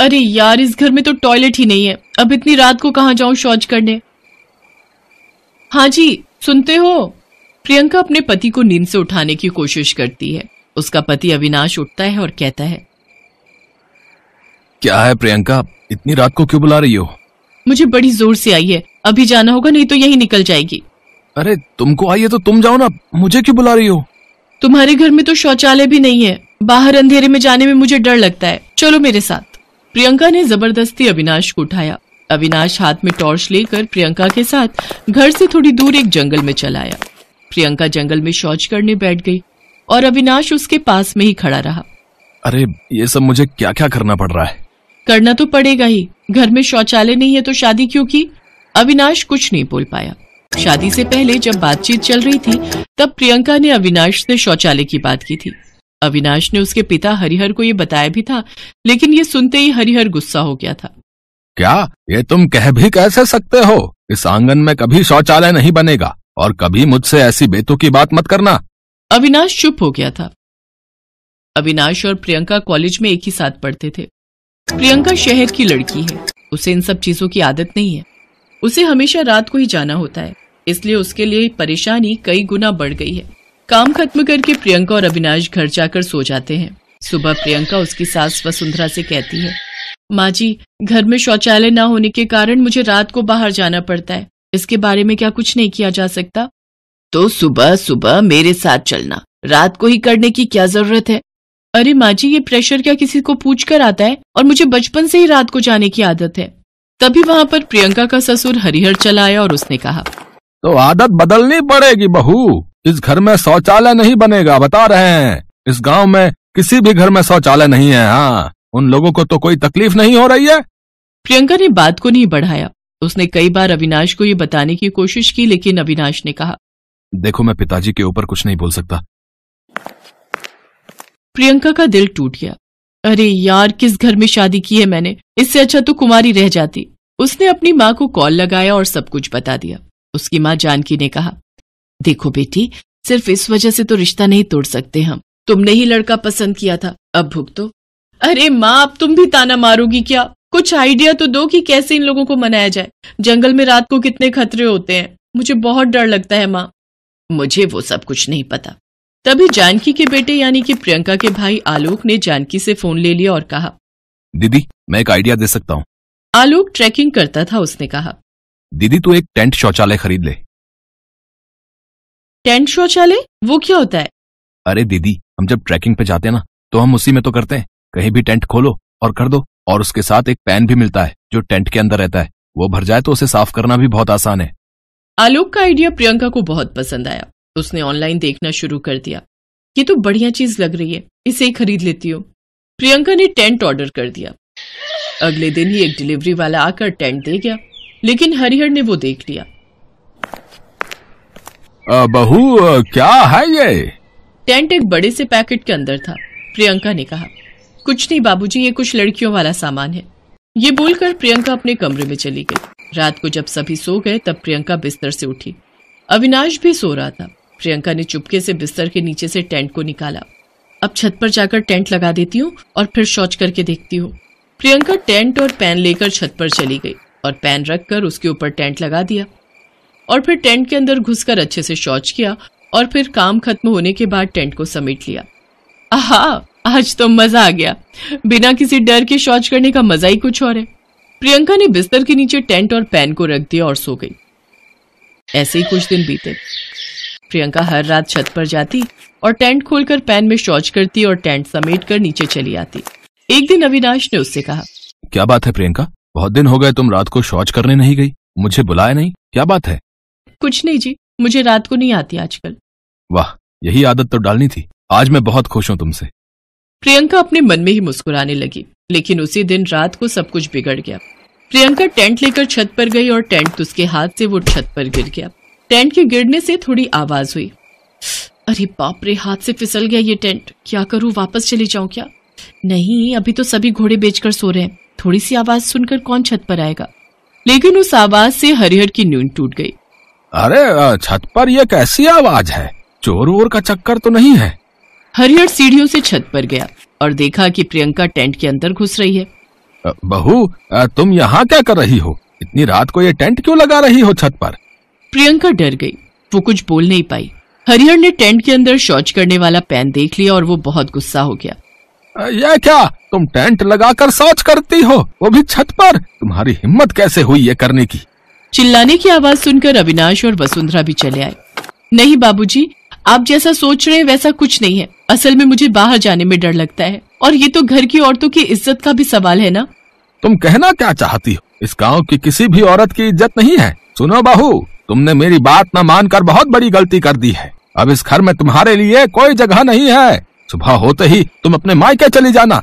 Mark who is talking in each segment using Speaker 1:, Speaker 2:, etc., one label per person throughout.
Speaker 1: अरे यार इस घर में तो टॉयलेट ही नहीं है अब इतनी रात को कहाँ जाऊं शौच करने हाँ जी सुनते हो प्रियंका अपने पति को नींद से उठाने की कोशिश करती है उसका पति अविनाश उठता है और कहता है
Speaker 2: क्या है प्रियंका इतनी रात को क्यों बुला रही हो
Speaker 1: मुझे बड़ी जोर से आई है अभी जाना होगा नहीं तो यही निकल जाएगी अरे तुमको आई है तो तुम जाओ ना मुझे क्यों बुला रही हो तुम्हारे घर में तो शौचालय भी नहीं है बाहर अंधेरे में जाने में मुझे डर लगता है चलो मेरे साथ प्रियंका ने जबरदस्ती अविनाश को उठाया अविनाश हाथ में टॉर्च लेकर प्रियंका के साथ घर से थोड़ी दूर एक जंगल में चलाया प्रियंका जंगल में शौच करने बैठ गई और अविनाश उसके पास में ही खड़ा रहा
Speaker 2: अरे ये सब मुझे क्या क्या करना पड़ रहा है
Speaker 1: करना तो पड़ेगा ही घर में शौचालय नहीं है तो शादी क्यों की अविनाश कुछ नहीं बोल पाया शादी से पहले जब बातचीत चल रही थी तब प्रियंका ने अविनाश से शौचालय की बात की थी अविनाश ने उसके पिता हरिहर को यह बताया भी था लेकिन ये सुनते ही हरिहर गुस्सा हो गया था
Speaker 2: क्या ये तुम कह भी कैसे सकते हो इस आंगन में कभी शौचालय नहीं बनेगा और कभी मुझसे ऐसी बेतु की बात मत करना
Speaker 1: अविनाश चुप हो गया था अविनाश और प्रियंका कॉलेज में एक ही साथ पढ़ते थे प्रियंका शहर की लड़की है उसे इन सब चीजों की आदत नहीं है उसे हमेशा रात को ही जाना होता है इसलिए उसके लिए परेशानी कई गुना बढ़ गई है काम खत्म करके प्रियंका और अविनाश घर जाकर सो जाते हैं सुबह प्रियंका उसकी सास वसुंधरा से कहती है माँ जी घर में शौचालय न होने के कारण मुझे रात को बाहर जाना पड़ता है इसके बारे में क्या कुछ नहीं किया जा सकता तो सुबह सुबह मेरे साथ चलना रात को ही करने की क्या जरूरत है अरे माँ जी ये प्रेशर क्या किसी को पूछ कर आता है और मुझे बचपन से ही रात को जाने की आदत है तभी वहाँ पर प्रियंका का ससुर हरिहर चला आया और उसने कहा
Speaker 2: तो आदत बदलनी पड़ेगी बहू इस घर में शौचालय नहीं बनेगा बता रहे हैं इस गांव में किसी भी घर में शौचालय नहीं है हाँ उन लोगों को तो कोई तकलीफ
Speaker 1: नहीं हो रही है प्रियंका ने बात को नहीं बढ़ाया उसने कई बार अविनाश को ये बताने की कोशिश की लेकिन अविनाश ने कहा
Speaker 2: देखो मैं पिताजी के ऊपर कुछ नहीं बोल सकता
Speaker 1: प्रियंका का दिल टूट गया अरे यार किस घर में शादी की है मैंने इससे अच्छा तो कुमारी रह जाती उसने अपनी माँ को कॉल लगाया और सब कुछ बता दिया उसकी माँ जानकी ने कहा देखो बेटी सिर्फ इस वजह से तो रिश्ता नहीं तोड़ सकते हम तुमने ही लड़का पसंद किया था अब भुगतो अरे माँ अब तुम भी ताना मारोगी क्या कुछ आइडिया तो दो कि कैसे इन लोगों को मनाया जाए जंगल में रात को कितने खतरे होते हैं मुझे बहुत डर लगता है माँ मुझे वो सब कुछ नहीं पता तभी जानकी के बेटे यानी कि प्रियंका के भाई आलोक ने जानकी से फोन ले लिया और कहा
Speaker 2: दीदी मैं एक आइडिया दे सकता हूँ
Speaker 1: आलोक ट्रैकिंग करता था उसने कहा
Speaker 2: दीदी तू एक टेंट शौचालय खरीद ले
Speaker 1: टेंट शो चले वो क्या होता है
Speaker 2: अरे दीदी हम जब ट्रैकिंग पे जाते हैं ना तो हम उसी में तो करते हैं कहीं भी टेंट खोलो और कर दो और उसके साथ एक पैन भी मिलता है जो टेंट के अंदर रहता है वो भर जाए तो उसे साफ करना भी बहुत आसान है
Speaker 1: आलोक का आइडिया प्रियंका को बहुत पसंद आया उसने ऑनलाइन देखना शुरू कर दिया ये तो बढ़िया चीज लग रही है इसे ही खरीद लेती हूँ प्रियंका ने टेंट ऑर्डर कर दिया अगले दिन ही एक डिलीवरी वाला आकर टेंट दे गया लेकिन हरिहर ने वो देख लिया
Speaker 2: बहू क्या है ये
Speaker 1: टेंट एक बड़े से पैकेट के अंदर था प्रियंका ने कहा कुछ नहीं बाबूजी ये कुछ लड़कियों वाला सामान है ये बोलकर प्रियंका अपने कमरे में चली गई रात को जब सभी सो गए तब प्रियंका बिस्तर से उठी अविनाश भी सो रहा था प्रियंका ने चुपके से बिस्तर के नीचे से टेंट को निकाला अब छत पर जाकर टेंट लगा देती हूँ और फिर शौच करके देखती हूँ प्रियंका टेंट और पैन लेकर छत पर चली गई और पैन रखकर उसके ऊपर टेंट लगा दिया और फिर टेंट के अंदर घुसकर अच्छे से शौच किया और फिर काम खत्म होने के बाद टेंट को समेट लिया आहा आज तो मजा आ गया बिना किसी डर के शौच करने का मजा ही कुछ और है प्रियंका ने बिस्तर के नीचे टेंट और पैन को रख दिया और सो गई ऐसे ही कुछ दिन बीते प्रियंका हर रात छत पर जाती और टेंट खोलकर पैन में शौच करती और टेंट समेट कर नीचे चली आती एक दिन अविनाश ने उससे कहा
Speaker 2: क्या बात है प्रियंका बहुत दिन हो गए तुम रात को शौच करने नहीं गई मुझे बुलाया नहीं क्या बात है
Speaker 1: कुछ नहीं जी मुझे रात को नहीं आती आजकल
Speaker 2: वाह यही आदत तो डालनी थी आज मैं बहुत खुश हूँ तुमसे
Speaker 1: प्रियंका अपने मन में ही मुस्कुराने लगी लेकिन उसी दिन रात को सब कुछ बिगड़ गया प्रियंका टेंट लेकर छत पर गई और टेंट तो उसके हाथ से वो छत पर गिर गया टेंट के गिरने से थोड़ी आवाज हुई अरे बाप रे हाथ से फिसल गया ये टेंट क्या करूँ वापस चले जाऊं क्या नहीं अभी तो सभी घोड़े बेचकर सो रहे हैं थोड़ी सी आवाज सुनकर कौन छत पर आएगा लेकिन उस आवाज से हरिहर की नींद टूट गई अरे छत पर यह कैसी आवाज है चोर वोर का चक्कर तो नहीं है हरिहर सीढ़ियों से छत पर गया और देखा कि प्रियंका टेंट के अंदर घुस रही है बहू तुम यहाँ क्या कर रही हो इतनी रात को ये टेंट क्यों लगा रही हो छत पर प्रियंका डर गई वो कुछ बोल नहीं पाई हरिहर ने टेंट के अंदर शौच करने वाला पैन देख लिया और वो बहुत गुस्सा हो गया
Speaker 2: यह क्या तुम टेंट लगाकर शौच करती हो वो भी छत पर तुम्हारी
Speaker 1: हिम्मत कैसे हुई ये करने की चिल्लाने की आवाज सुनकर अविनाश और वसुंधरा भी चले आए नहीं बाबूजी, आप जैसा सोच रहे हैं वैसा कुछ नहीं है असल में मुझे बाहर जाने में डर लगता है और ये तो घर की औरतों की इज्जत का भी सवाल है ना
Speaker 2: तुम कहना क्या चाहती हो इस गाँव की किसी भी औरत की इज्जत नहीं है सुनो बहू तुमने मेरी बात न मानकर बहुत बड़ी गलती कर दी है अब इस घर में तुम्हारे लिए कोई जगह नहीं है सुबह होते ही तुम अपने मायके चली जाना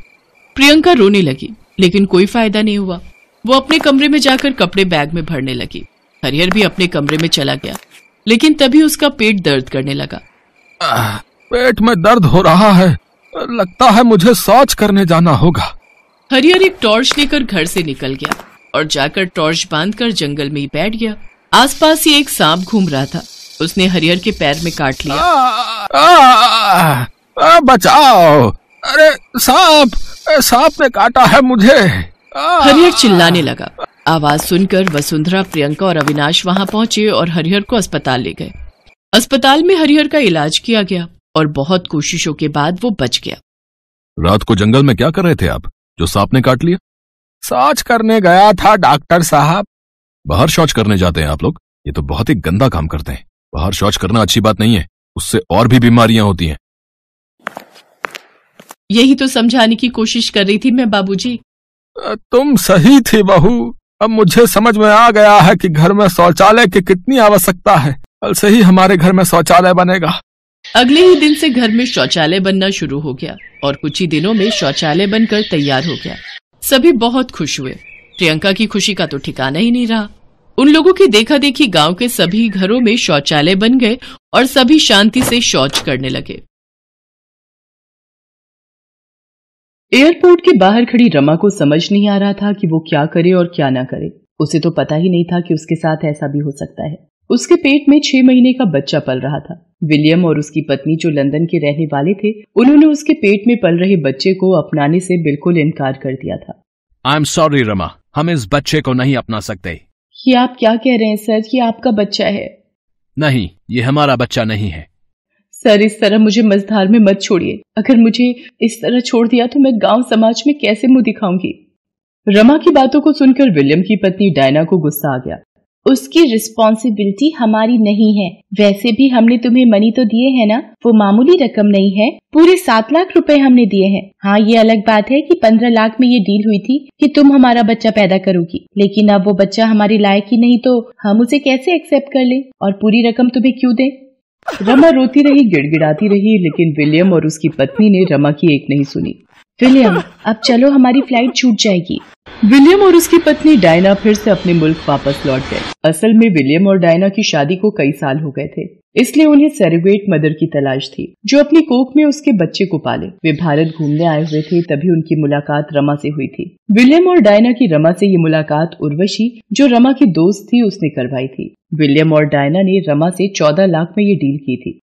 Speaker 1: प्रियंका रोने लगी लेकिन कोई फायदा नहीं हुआ वो अपने कमरे में जाकर कपड़े बैग में भरने लगी हरिहर भी अपने कमरे में चला गया लेकिन तभी उसका पेट दर्द करने लगा
Speaker 2: पेट में दर्द हो रहा है लगता है मुझे सौच करने जाना होगा
Speaker 1: हरिहर एक टॉर्च लेकर घर से निकल गया और जाकर टॉर्च बांधकर जंगल में ही बैठ गया आसपास ही एक सांप घूम रहा था उसने हरिहर के पैर में काट लिया
Speaker 2: आ,
Speaker 1: आ, आ, बचाओ अरे सांप सांप ने काटा है मुझे हरिहर चिल्लाने लगा आवाज सुनकर वसुंधरा प्रियंका और अविनाश वहां पहुंचे और हरिहर को अस्पताल ले गए अस्पताल में हरिहर का इलाज किया गया और बहुत कोशिशों के बाद वो बच गया
Speaker 2: रात को जंगल में क्या कर रहे थे आप जो सांप ने काट लिया शौच करने गया था डॉक्टर साहब बाहर शौच करने जाते हैं आप लोग ये तो बहुत ही गंदा काम करते हैं बाहर शौच करना अच्छी बात नहीं है उससे और भी बीमारियां होती हैं
Speaker 1: यही तो समझाने की कोशिश कर रही थी मैं बाबूजी
Speaker 2: तुम सही थी बहू अब मुझे समझ में आ गया है कि घर में शौचालय की कितनी आवश्यकता है कल से ही हमारे घर में शौचालय बनेगा
Speaker 1: अगले ही दिन से घर में शौचालय बनना शुरू हो गया और कुछ ही दिनों में शौचालय बनकर तैयार हो गया सभी बहुत खुश हुए प्रियंका की खुशी का तो ठिकाना ही नहीं रहा उन लोगों की देखा देखी गांव के सभी घरों में शौचालय बन गए और सभी शांति से शौच करने लगे एयरपोर्ट के बाहर खड़ी रमा को समझ नहीं आ रहा था कि वो क्या करे और क्या ना करे उसे तो पता ही नहीं था कि उसके साथ ऐसा भी हो सकता है उसके पेट में छह महीने का बच्चा पल रहा था विलियम और उसकी पत्नी जो लंदन के रहने वाले थे उन्होंने उसके पेट में पल रहे बच्चे को अपनाने से बिल्कुल इनकार कर दिया था
Speaker 2: आई एम सॉरी रमा हम इस बच्चे को नहीं अपना सकते
Speaker 1: ये आप क्या कह रहे हैं सर ये आपका बच्चा है
Speaker 2: नहीं ये हमारा बच्चा नहीं है
Speaker 1: सर इस तरह मुझे मझधार में मत छोड़िए अगर मुझे इस तरह छोड़ दिया तो मैं गांव समाज में कैसे मुंह दिखाऊंगी रमा की बातों को सुनकर विलियम की पत्नी डायना को गुस्सा आ गया उसकी रिस्पॉन्सिबिलिटी हमारी नहीं है वैसे भी हमने तुम्हें मनी तो दिए है ना वो मामूली रकम नहीं है पूरे सात लाख रुपए हमने दिए हैं हाँ ये अलग बात है कि पंद्रह लाख में ये डील हुई थी कि तुम हमारा बच्चा पैदा करोगी लेकिन अब वो बच्चा हमारे लायक ही नहीं तो हम उसे कैसे एक्सेप्ट कर ले और पूरी रकम तुम्हें क्यूँ दे रमा रोती रही गिड़गिड़ाती रही लेकिन विलियम और उसकी पत्नी ने रमा की एक नहीं सुनी विलियम अब चलो हमारी फ्लाइट छूट जाएगी विलियम और उसकी पत्नी डायना फिर से अपने मुल्क वापस लौट गए असल में विलियम और डायना की शादी को कई साल हो गए थे इसलिए उन्हें सेरेगेट मदर की तलाश थी जो अपनी कोख में उसके बच्चे को पाले वे भारत घूमने आए हुए थे तभी उनकी मुलाकात रमा से हुई थी विलियम और डायना की रमा से ये मुलाकात उर्वशी जो रमा की दोस्त थी उसने करवाई थी विलियम और डायना ने रमा से चौदह लाख में ये डील की थी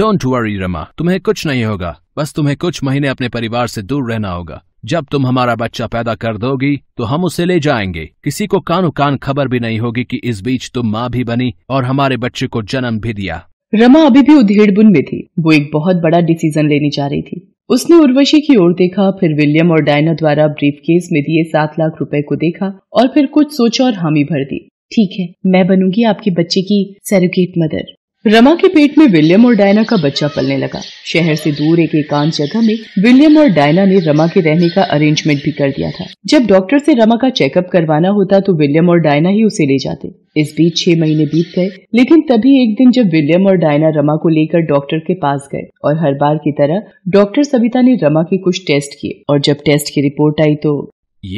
Speaker 2: डोंट वरी रमा तुम्हें कुछ नहीं होगा बस तुम्हें कुछ महीने अपने परिवार से दूर रहना होगा जब तुम हमारा बच्चा पैदा कर दोगी तो हम उसे ले जाएंगे किसी को कानो कान खबर भी नहीं होगी कि इस बीच तुम माँ भी बनी और हमारे बच्चे को जन्म भी दिया
Speaker 1: रमा अभी भी उधेड़बुन में थी वो एक बहुत बड़ा डिसीजन लेने जा रही थी उसने उर्वशी की ओर देखा फिर विलियम और डायना द्वारा ब्रीफकेस में दिए सात लाख रुपए को देखा और फिर कुछ सोचा और हामी भर दी ठीक है मैं बनूंगी आपके बच्चे की सेरोगेट मदर रमा के पेट में विलियम और डायना का बच्चा पलने लगा शहर से दूर एक एकांत जगह में विलियम और डायना ने रमा के रहने का अरेंजमेंट भी कर दिया था जब डॉक्टर से रमा का चेकअप करवाना होता तो विलियम और डायना ही उसे ले जाते इस बीच छह महीने बीत गए लेकिन तभी एक दिन जब विलियम और डायना रमा को लेकर डॉक्टर के पास गए और हर बार की तरह डॉक्टर सविता ने रमा के कुछ टेस्ट किए और जब टेस्ट की रिपोर्ट आई तो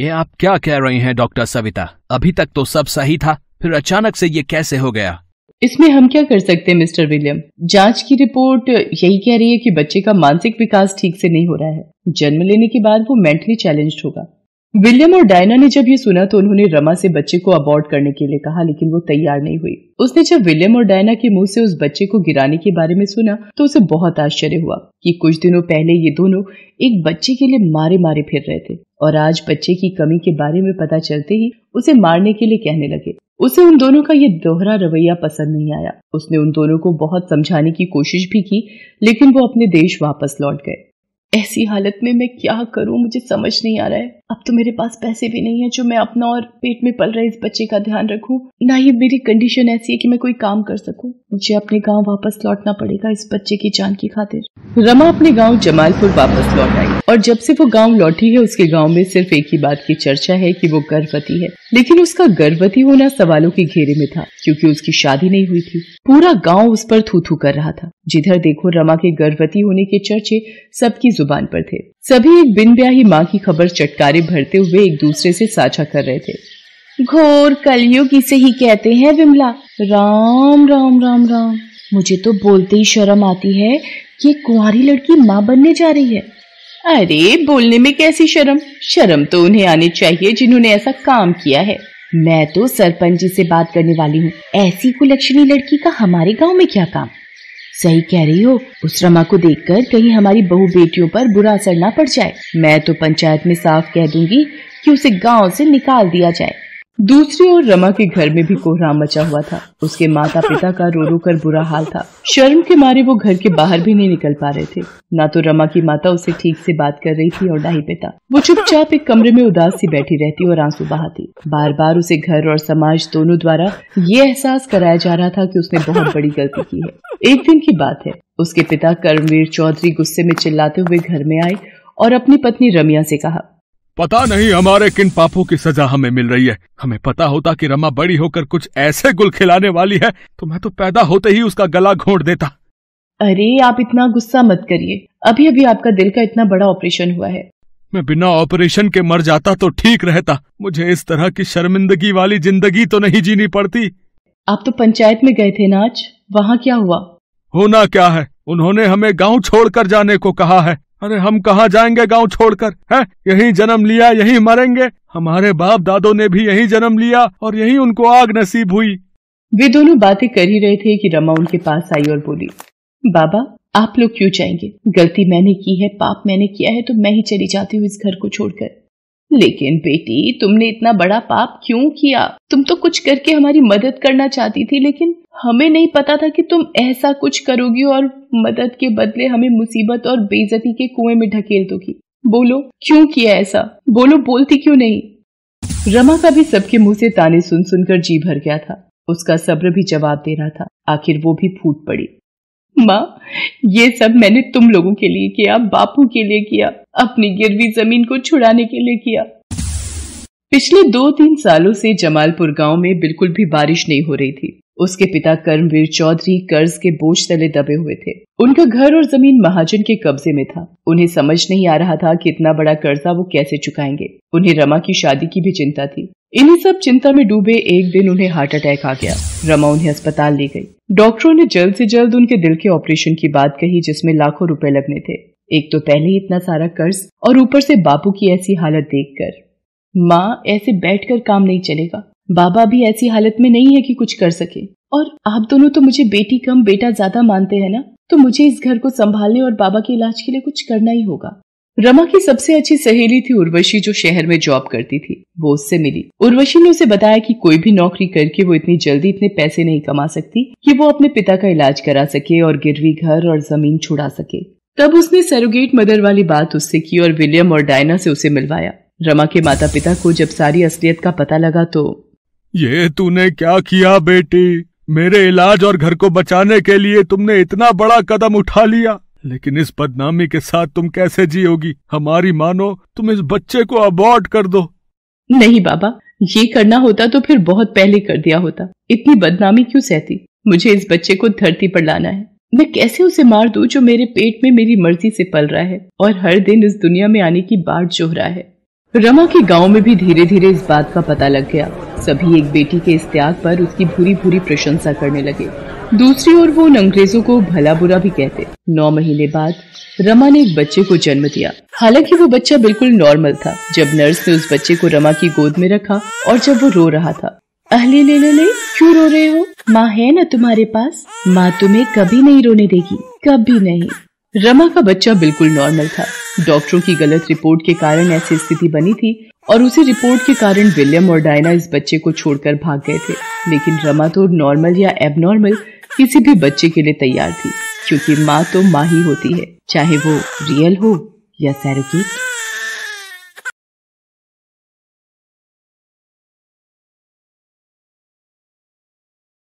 Speaker 1: ये आप
Speaker 2: क्या कह रही हैं डॉक्टर सविता अभी तक तो सब सही था फिर अचानक से ये कैसे हो गया
Speaker 1: इसमें हम क्या कर सकते हैं मिस्टर विलियम जांच की रिपोर्ट यही कह रही है कि बच्चे का मानसिक विकास ठीक से नहीं हो रहा है जन्म लेने के बाद वो मेंटली चैलेंज्ड होगा विलियम और डायना ने जब ये सुना तो उन्होंने रमा से बच्चे को अबॉर्ड करने के लिए कहा लेकिन वो तैयार नहीं हुई उसने जब विलियम और डायना के मुंह से उस बच्चे को गिराने के बारे में सुना तो उसे बहुत आश्चर्य हुआ कि कुछ दिनों पहले ये दोनों एक बच्चे के लिए मारे मारे फिर रहे थे और आज बच्चे की कमी के बारे में पता चलते ही उसे मारने के लिए कहने लगे उसे उन दोनों का यह दोहरा रवैया पसंद नहीं आया उसने उन दोनों को बहुत समझाने की कोशिश भी की लेकिन वो अपने देश वापस लौट गए ऐसी हालत में मैं क्या करूं मुझे समझ नहीं आ रहा है अब तो मेरे पास पैसे भी नहीं है जो मैं अपना और पेट में पल रहे इस बच्चे का ध्यान रखूं ना ही मेरी कंडीशन ऐसी है कि मैं कोई काम कर सकूं मुझे अपने गांव वापस लौटना पड़ेगा इस बच्चे की जान की खातिर रमा अपने गांव जमालपुर वापस लौट आई और जब से वो गांव लौटी है उसके गांव में सिर्फ एक ही बात की चर्चा है कि वो गर्भवती है लेकिन उसका गर्भवती होना सवालों के घेरे में था क्योंकि उसकी शादी नहीं हुई थी पूरा गांव उस पर थूथू कर रहा था जिधर देखो रमा के गर्भवती होने के चर्चे सबकी जुबान पर थे सभी एक बिन ब्याही माँ की खबर चटकारे भरते हुए एक दूसरे से साझा कर रहे थे घोर कलयुग इसे ही कहते हैं विमला राम राम राम राम मुझे तो बोलते ही शर्म आती है ये कुंवारी लड़की माँ बनने जा रही है अरे बोलने में कैसी शर्म शर्म तो उन्हें आनी चाहिए जिन्होंने ऐसा काम किया है मैं तो सरपंच जी से बात करने वाली हूँ ऐसी कुलक्षणी लड़की का हमारे गांव में क्या काम सही कह रही हो उस रमा को देखकर कहीं हमारी बहू बेटियों पर बुरा असर ना पड़ जाए मैं तो पंचायत में साफ कह दूंगी कि उसे गांव से निकाल दिया जाए दूसरी ओर रमा के घर में भी कोहराम मचा हुआ था उसके माता पिता का रो रो कर बुरा हाल था शर्म के मारे वो घर के बाहर भी नहीं निकल पा रहे थे ना तो रमा की माता उसे ठीक से बात कर रही थी और ना ही पिता वो चुपचाप एक कमरे में उदास सी बैठी रहती और आंसू बहाती बार बार उसे घर और समाज दोनों द्वारा ये एहसास कराया जा रहा था की उसने बहुत बड़ी गलती की है एक दिन की बात है उसके पिता कर्मवीर चौधरी गुस्से में चिल्लाते हुए घर में आए और अपनी पत्नी रमिया से कहा
Speaker 2: पता नहीं हमारे किन पापों की सजा हमें मिल रही है हमें पता होता कि रमा बड़ी होकर कुछ ऐसे गुल खिलाने वाली है तो मैं तो पैदा होते ही उसका गला घोंट देता
Speaker 1: अरे आप इतना गुस्सा मत करिए अभी अभी आपका दिल का इतना बड़ा ऑपरेशन हुआ है
Speaker 2: मैं बिना ऑपरेशन के मर जाता तो ठीक रहता मुझे इस तरह की शर्मिंदगी वाली जिंदगी तो नहीं जीनी पड़ती
Speaker 1: आप तो पंचायत में गए थे ना आज वहाँ क्या हुआ
Speaker 2: होना क्या है उन्होंने हमें गांव छोड़कर जाने को कहा है अरे हम कहाँ जाएंगे गांव छोड़कर हैं यही जन्म लिया यही मरेंगे हमारे बाप दादो ने भी यही जन्म लिया और यही उनको आग नसीब हुई
Speaker 1: वे दोनों बातें कर ही रहे थे कि रमा उनके पास आई और बोली बाबा आप लोग क्यों जाएंगे गलती मैंने की है पाप मैंने किया है तो मैं ही चली जाती हूँ इस घर को छोड़कर लेकिन बेटी तुमने इतना बड़ा पाप क्यों किया तुम तो कुछ करके हमारी मदद करना चाहती थी लेकिन हमें नहीं पता था कि तुम ऐसा कुछ करोगी और मदद के बदले हमें मुसीबत और बेजती के कुएं में ढकेल दोगी बोलो क्यों किया ऐसा बोलो बोलती क्यों नहीं रमा का भी सबके मुंह से ताने सुन सुनकर जी भर गया था उसका सब्र भी जवाब दे रहा था आखिर वो भी फूट पड़ी माँ ये सब मैंने तुम लोगों के लिए किया बापू के लिए किया अपनी गिरवी जमीन को छुड़ाने के लिए किया पिछले दो तीन सालों से जमालपुर गांव में बिल्कुल भी बारिश नहीं हो रही थी उसके पिता कर्मवीर चौधरी कर्ज के बोझ तले दबे हुए थे उनका घर और जमीन महाजन के कब्जे में था उन्हें समझ नहीं आ रहा था कि इतना बड़ा कर्जा वो कैसे चुकाएंगे उन्हें रमा की शादी की भी चिंता थी इन्हीं सब चिंता में डूबे एक दिन उन्हें हार्ट अटैक आ गया रमा उन्हें अस्पताल ले गई डॉक्टरों ने जल्द से जल्द उनके दिल के ऑपरेशन की बात कही जिसमें लाखों रुपए लगने थे एक तो पहले ही इतना सारा कर्ज और ऊपर से बापू की ऐसी हालत देखकर माँ ऐसे बैठकर काम नहीं चलेगा बाबा भी ऐसी हालत में नहीं है कि कुछ कर सके और आप दोनों तो मुझे बेटी कम बेटा ज्यादा मानते हैं ना तो मुझे इस घर को संभालने और बाबा के इलाज के लिए कुछ करना ही होगा रमा की सबसे अच्छी सहेली थी उर्वशी जो शहर में जॉब करती थी वो उससे मिली उर्वशी ने उसे बताया कि कोई भी नौकरी करके वो इतनी जल्दी इतने पैसे नहीं कमा सकती कि वो अपने पिता का इलाज करा सके और गिरवी घर और जमीन छुड़ा सके तब उसने सरोगेट मदर वाली बात उससे की और विलियम और डायना से उसे मिलवाया रमा के माता पिता को जब सारी असलियत का पता लगा तो
Speaker 2: ये तूने क्या किया बेटी मेरे इलाज और घर को बचाने के लिए तुमने इतना बड़ा कदम उठा लिया लेकिन इस बदनामी के साथ तुम कैसे जियोगी हमारी मानो तुम इस बच्चे को अबॉर्ट कर दो
Speaker 1: नहीं बाबा ये करना होता तो फिर बहुत पहले कर दिया होता इतनी बदनामी क्यों सहती मुझे इस बच्चे को धरती पर लाना है मैं कैसे उसे मार दूं जो मेरे पेट में मेरी मर्जी से पल रहा है और हर दिन इस दुनिया में आने की बाढ़ जोह रहा है रमा के गांव में भी धीरे धीरे इस बात का पता लग गया सभी एक बेटी के इस त्याग पर उसकी भूरी भूरी प्रशंसा करने लगे दूसरी ओर वो उन अंग्रेजों को भला बुरा भी कहते नौ महीने बाद रमा ने एक बच्चे को जन्म दिया हालांकि वो बच्चा बिल्कुल नॉर्मल था जब नर्स ने उस बच्चे को रमा की गोद में रखा और जब वो रो रहा था अहली ले ले ले क्यों रो रहे हो माँ है ना तुम्हारे पास माँ तुम्हें कभी नहीं रोने देगी कभी नहीं रमा का बच्चा बिल्कुल नॉर्मल था डॉक्टरों की गलत रिपोर्ट के कारण ऐसी स्थिति बनी थी और उसी रिपोर्ट के कारण विलियम और डायना इस बच्चे को छोड़कर भाग गए थे लेकिन रमा तो नॉर्मल या एबनॉर्मल किसी भी बच्चे के लिए तैयार थी क्योंकि माँ तो माँ ही होती है चाहे वो रियल हो या सैरोगेट